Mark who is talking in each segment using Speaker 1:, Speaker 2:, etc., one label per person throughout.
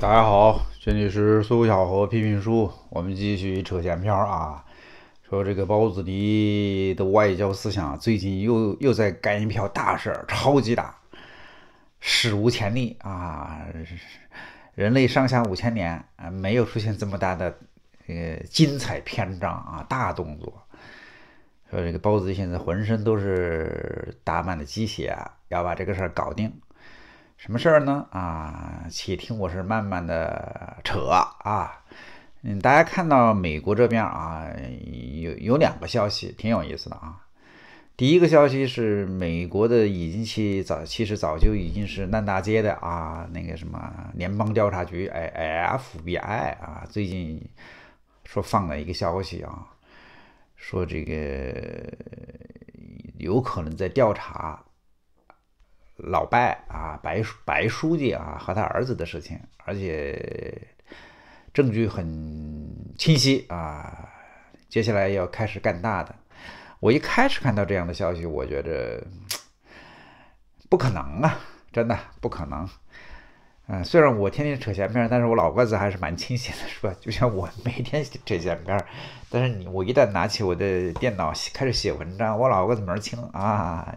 Speaker 1: 大家好，这里是苏小和批评书，我们继续扯闲篇啊。说这个包子迪的外交思想最近又又在干一票大事儿，超级大，史无前例啊！人类上下五千年啊，没有出现这么大的呃精彩篇章啊，大动作。说这个包子现在浑身都是打满了鸡血，要把这个事儿搞定。什么事儿呢？啊，且听我是慢慢的扯啊。嗯，大家看到美国这边啊，有有两个消息挺有意思的啊。第一个消息是美国的已经其早，其实早就已经是烂大街的啊。那个什么联邦调查局，哎，FBI 啊，最近说放了一个消息啊，说这个有可能在调查。老白啊，白白书记啊和他儿子的事情，而且证据很清晰啊。接下来要开始干大的。我一开始看到这样的消息，我觉着不可能啊，真的不可能。嗯，虽然我天天扯闲篇，但是我老个子还是蛮清醒的，是吧？就像我每天扯闲篇，但是你我一旦拿起我的电脑开始写文章，我老个子门清啊。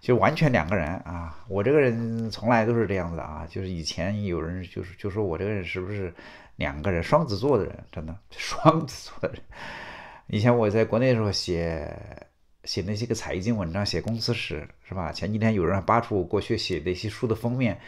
Speaker 1: 就完全两个人啊！我这个人从来都是这样子啊，就是以前有人就是就说我这个人是不是两个人，双子座的人，真的 双子座的人。以前我在国内的时候写写那些个财经文章，写公司史，是吧？前几天有人扒出我过去写那些书的封面，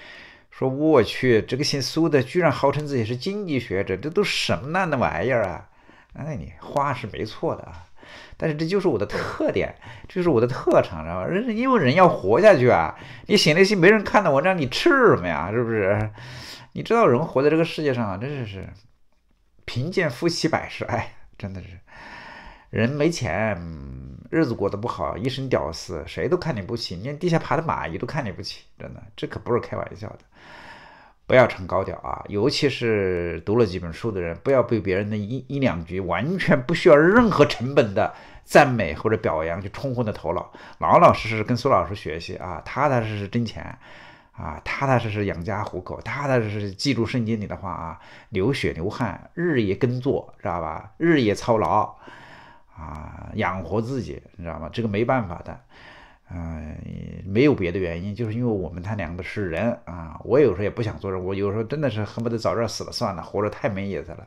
Speaker 1: 说我去，这个姓苏的居然号称自己是经济学者，这都什么烂的玩意儿啊！哎，你话是没错的啊。但是这就是我的特点，这就是我的特长，知道吧？人因为人要活下去啊，你写那些没人看的文章，你吃什么呀？是不是？你知道人活在这个世界上啊，真的是贫贱夫妻百事哀，真的是人没钱，日子过得不好，一身屌丝，谁都看你不起，连地下爬的蚂蚁都看你不起，真的，这可不是开玩笑的。不要唱高调啊，尤其是读了几本书的人，不要被别人的一一两句完全不需要任何成本的赞美或者表扬就冲昏了头脑。老老实实跟苏老师学习啊，踏踏实实挣钱啊，踏踏实实养家糊口，踏踏实实记住圣经里的话啊，流血流汗日夜耕作，知道吧？日夜操劳啊，养活自己，你知道吗？这个没办法的。嗯，没有别的原因，就是因为我们他两个是人啊。我有时候也不想做人，我有时候真的是恨不得早点死了算了，活着太没意思了。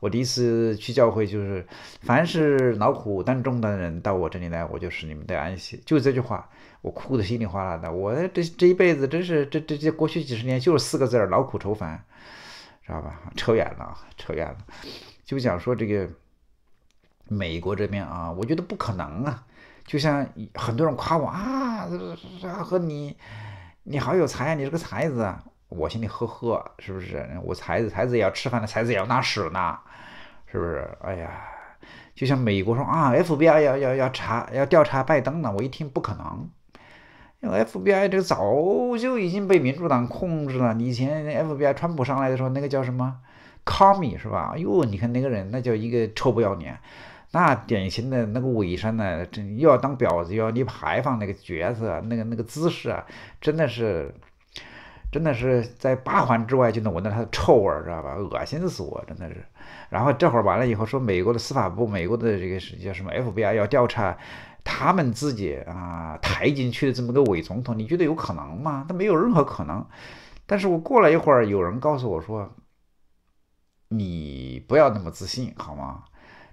Speaker 1: 我第一次去教会，就是凡是劳苦担重的人到我这里来，我就是你们的安息，就这句话。我哭的心里哗啦的，我这这一辈子真是，这这这过去几十年就是四个字儿：劳苦愁烦，知道吧？扯远了，扯远了。就想说这个美国这边啊，我觉得不可能啊。就像很多人夸我啊，和你，你好有才啊，你是个才子啊！我心里呵呵，是不是？我才子才子也要吃饭的，才子也要拉屎呢，是不是？哎呀，就像美国说啊，FBI 要要要查要调查拜登呢，我一听不可能，因为 FBI 这个早就已经被民主党控制了。以前 FBI 川普上来的时候，那个叫什么康米是吧？哎呦，你看那个人那叫一个臭不要脸。那典型的那个伪善呢，这又要当婊子又要立牌坊那个角色，那个那个姿势，啊，真的是，真的是在八环之外就能闻到他的臭味知道吧？恶心死我，真的是。然后这会儿完了以后，说美国的司法部，美国的这个是叫什么 FBI 要调查他们自己啊抬进去的这么个伪总统，你觉得有可能吗？他没有任何可能。但是我过了一会儿，有人告诉我说，你不要那么自信，好吗？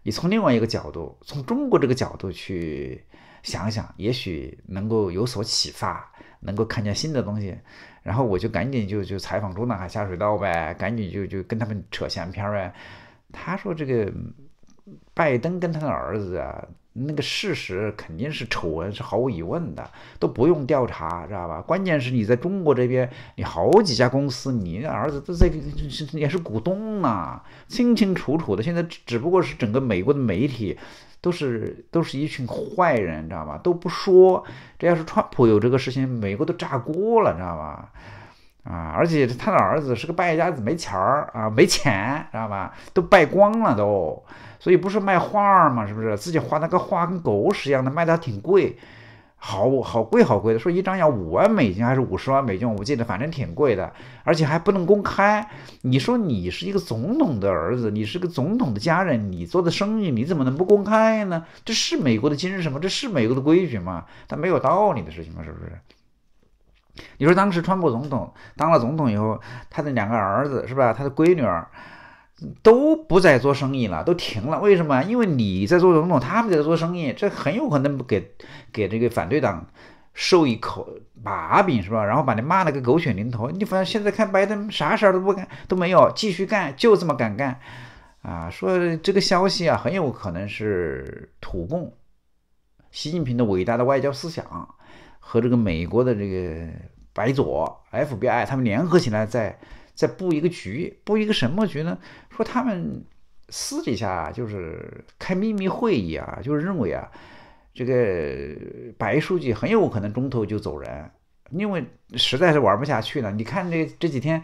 Speaker 1: 你从另外一个角度，从中国这个角度去想想，也许能够有所启发，能够看见新的东西。然后我就赶紧就就采访中南海下水道呗，赶紧就就跟他们扯闲篇呗。他说这个拜登跟他的儿子啊。那个事实肯定是丑闻，是毫无疑问的，都不用调查，知道吧？关键是你在中国这边，你好几家公司，你儿子都在，也是股东呢，清清楚楚的。现在只不过是整个美国的媒体，都是都是一群坏人，知道吧？都不说。这要是川普有这个事情，美国都炸锅了，知道吧？啊，而且他的儿子是个败家子，没钱儿啊，没钱，知道吧？都败光了都，所以不是卖画嘛，是不是？自己画那个画跟狗屎一样的，卖的还挺贵，好好贵好贵的，说一张要五万美金还是五十万美金，我记得反正挺贵的，而且还不能公开。你说你是一个总统的儿子，你是个总统的家人，你做的生意你怎么能不公开呢？这是美国的精神什么？这是美国的规矩嘛？他没有道理的事情嘛，是不是？你说当时川普总统当了总统以后，他的两个儿子是吧，他的闺女儿都不在做生意了，都停了。为什么？因为你在做总统，他们在做生意，这很有可能给给这个反对党受一口把柄是吧？然后把你骂了个狗血淋头。你反正现在看拜登啥事儿都不干，都没有，继续干就这么敢干，啊，说这个消息啊，很有可能是土共，习近平的伟大的外交思想和这个美国的这个。白左、FBI 他们联合起来，在在布一个局，布一个什么局呢？说他们私底下就是开秘密会议啊，就是认为啊，这个白书记很有可能中途就走人，因为实在是玩不下去了。你看这这几天，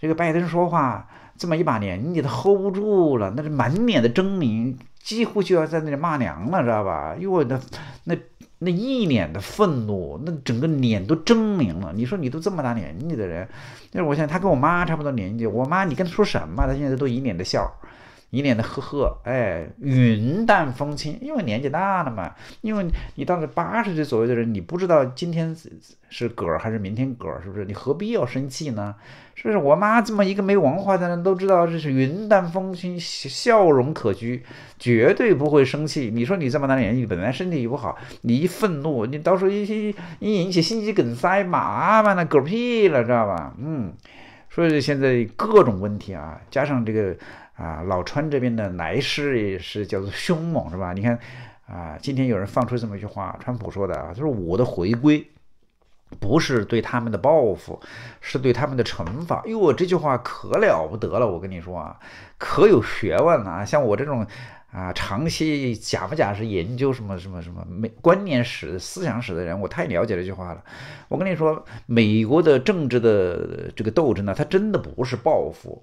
Speaker 1: 这个拜登说话这么一把年纪，都 hold 不住了，那是满脸的狰狞，几乎就要在那里骂娘了，知道吧？因为那那。那一脸的愤怒，那整个脸都狰狞了。你说你都这么大年纪的人，那是我想他跟我妈差不多年纪。我妈，你跟他说什么？他现在都一脸的笑。一脸的呵呵，哎，云淡风轻，因为年纪大了嘛。因为你到了八十岁左右的人，你不知道今天是是嗝儿还是明天嗝儿，是不是？你何必要生气呢？是不是？我妈这么一个没文化的人都知道，这是云淡风轻，笑容可掬，绝对不会生气。你说你这么大年纪，本来身体又不好，你一愤怒，你到时候一一一引起心肌梗塞麻烦了嗝屁了，知道吧？嗯，所以现在各种问题啊，加上这个。啊，老川这边的来势也是叫做凶猛，是吧？你看，啊，今天有人放出这么一句话，川普说的啊，他说我的回归，不是对他们的报复，是对他们的惩罚。哟，这句话可了不得了，我跟你说啊，可有学问了。啊。像我这种啊，长期假不假是研究什么什么什么美观念史、思想史的人，我太了解这句话了。我跟你说，美国的政治的这个斗争呢，它真的不是报复。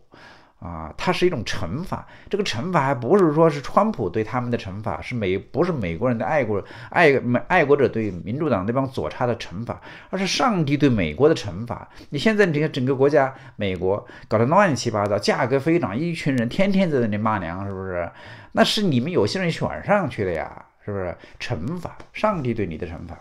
Speaker 1: 啊，它是一种惩罚。这个惩罚还不是说是川普对他们的惩罚，是美不是美国人的爱国爱美爱国者对民主党那帮左叉的惩罚，而是上帝对美国的惩罚。你现在你看整个国家美国搞得乱七八糟，价格飞涨，一群人天天在那里骂娘，是不是？那是你们有些人选上去的呀，是不是？惩罚，上帝对你的惩罚。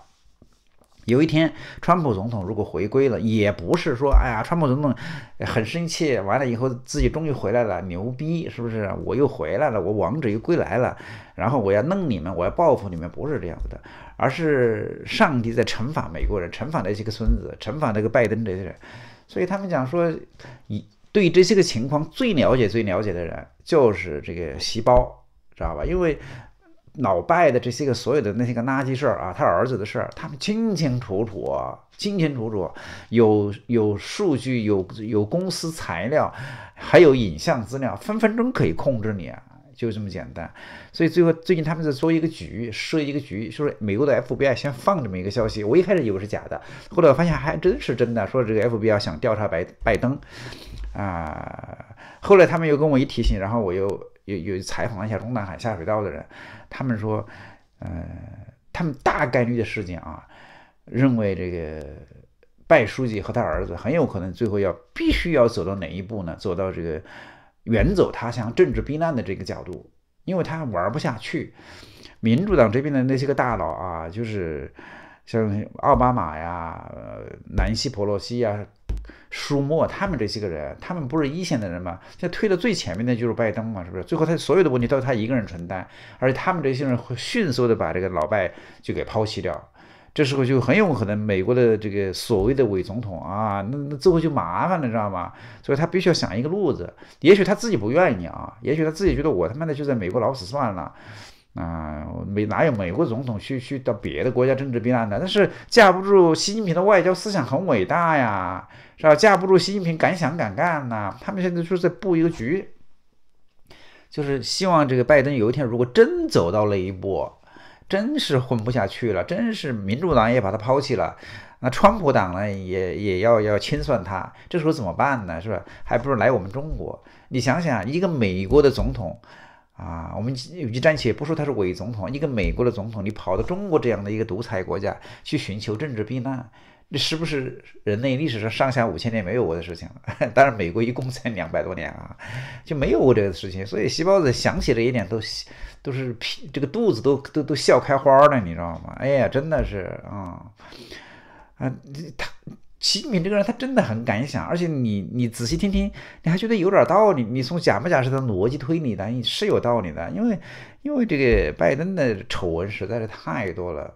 Speaker 1: 有一天，川普总统如果回归了，也不是说，哎呀，川普总统很生气，完了以后自己终于回来了，牛逼，是不是？我又回来了，我王者又归来了，然后我要弄你们，我要报复你们，不是这样子的，而是上帝在惩罚美国人，惩罚那些个孙子，惩罚那个拜登这些人，所以他们讲说，以对这些个情况最了解、最了解的人就是这个细胞，知道吧？因为。老拜的这些个所有的那些个垃圾事儿啊，他儿子的事儿，他们清清楚楚，清清楚楚，有有数据，有有公司材料，还有影像资料，分分钟可以控制你啊，就这么简单。所以最后最近他们在做一个局，设一个局，说美国的 FBI 先放这么一个消息，我一开始以为是假的，后来我发现还真是真的，说这个 FBI 想调查拜拜登啊。后来他们又跟我一提醒，然后我又。有有采访一下中南海下水道的人，他们说，呃，他们大概率的事件啊，认为这个拜书记和他儿子很有可能最后要必须要走到哪一步呢？走到这个远走他乡政治避难的这个角度，因为他玩不下去。民主党这边的那些个大佬啊，就是像奥巴马呀、南希·婆罗西呀、舒默他们这些个人，他们不是一线的人吗？现在推到最前面的就是拜登嘛，是不是？最后他所有的问题都是他一个人承担，而且他们这些人会迅速的把这个老拜就给抛弃掉。这时候就很有可能美国的这个所谓的伪总统啊，那那最后就麻烦了，知道吗？所以他必须要想一个路子，也许他自己不愿意啊，也许他自己觉得我他妈的就在美国老死算了。啊，美哪有美国总统去去到别的国家政治避难的？但是架不住习近平的外交思想很伟大呀，是吧？架不住习近平敢想敢干呐。他们现在就是在布一个局，就是希望这个拜登有一天如果真走到了一步，真是混不下去了，真是民主党也把他抛弃了，那川普党呢也也要要清算他，这时候怎么办呢？是吧？还不如来我们中国。你想想，一个美国的总统。啊，我们就暂且不说他是伪总统，一个美国的总统，你跑到中国这样的一个独裁国家去寻求政治避难，你是不是人类历史上上下五千年没有过的事情？当然，美国一共才两百多年啊，就没有过这个事情。所以，细胞子想起这一点都都是皮，这个肚子都都都笑开花了，你知道吗？哎呀，真的是啊啊，他。齐敏这个人，他真的很敢想，而且你你仔细听听，你还觉得有点道理。你从假不假设的逻辑推理的，你是有道理的，因为因为这个拜登的丑闻实在是太多了，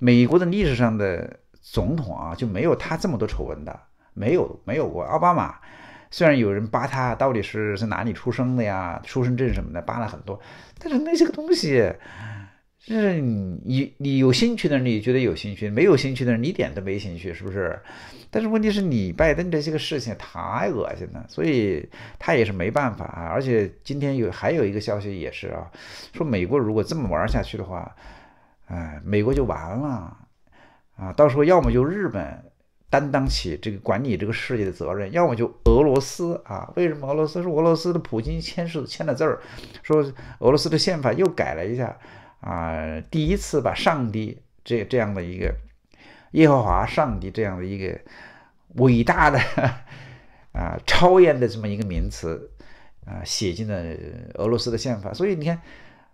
Speaker 1: 美国的历史上的总统啊就没有他这么多丑闻的，没有没有过。奥巴马虽然有人扒他到底是是哪里出生的呀、出生证什么的扒了很多，但是那些个东西。就是你你有兴趣的人你觉得有兴趣，没有兴趣的人你一点都没兴趣，是不是？但是问题是，你拜登这些个事情太恶心了，所以他也是没办法啊。而且今天有还有一个消息也是啊，说美国如果这么玩下去的话，哎，美国就完了啊。到时候要么就日本担当起这个管理这个世界的责任，要么就俄罗斯啊。为什么俄罗斯？是俄罗斯的普京签是签了字儿，说俄罗斯的宪法又改了一下。啊，第一次把上帝这这样的一个耶和华上帝这样的一个伟大的 啊超验的这么一个名词啊写进了俄罗斯的宪法，所以你看，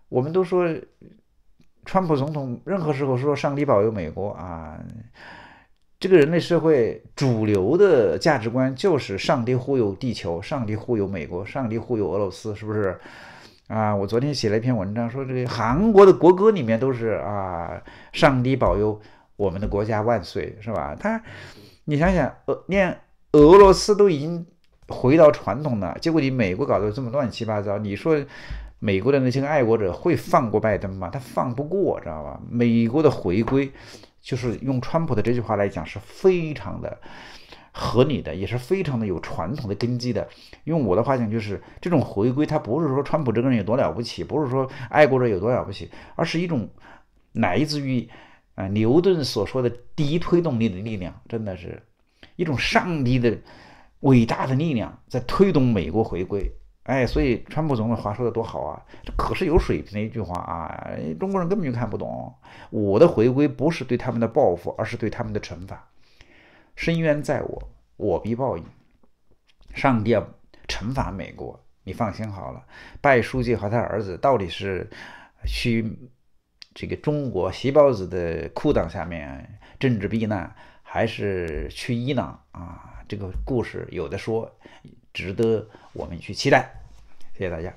Speaker 1: 我们都说川普总统任何时候说上帝保佑美国啊，这个人类社会主流的价值观就是上帝护佑地球，上帝护佑美国，上帝护佑俄罗斯，是不是？啊，我昨天写了一篇文章，说这个韩国的国歌里面都是啊，上帝保佑我们的国家万岁，是吧？他，你想想，俄连俄罗斯都已经回到传统了，结果你美国搞得这么乱七八糟，你说美国的那些爱国者会放过拜登吗？他放不过，知道吧？美国的回归，就是用川普的这句话来讲，是非常的。合理的，也是非常的有传统的根基的。用我的话讲，就是这种回归，它不是说川普这个人有多了不起，不是说爱国者有多了不起，而是一种来自于啊牛顿所说的低推动力的力量，真的是一种上帝的伟大的力量在推动美国回归。哎，所以川普总统话说的多好啊，这可是有水平的一句话啊！中国人根本就看不懂。我的回归不是对他们的报复，而是对他们的惩罚。深渊在我，我必报应。上帝要惩罚美国，你放心好了。拜书记和他儿子到底是去这个中国“吸包子”的裤裆下面政治避难，还是去伊朗啊？这个故事有的说，值得我们去期待。谢谢大家。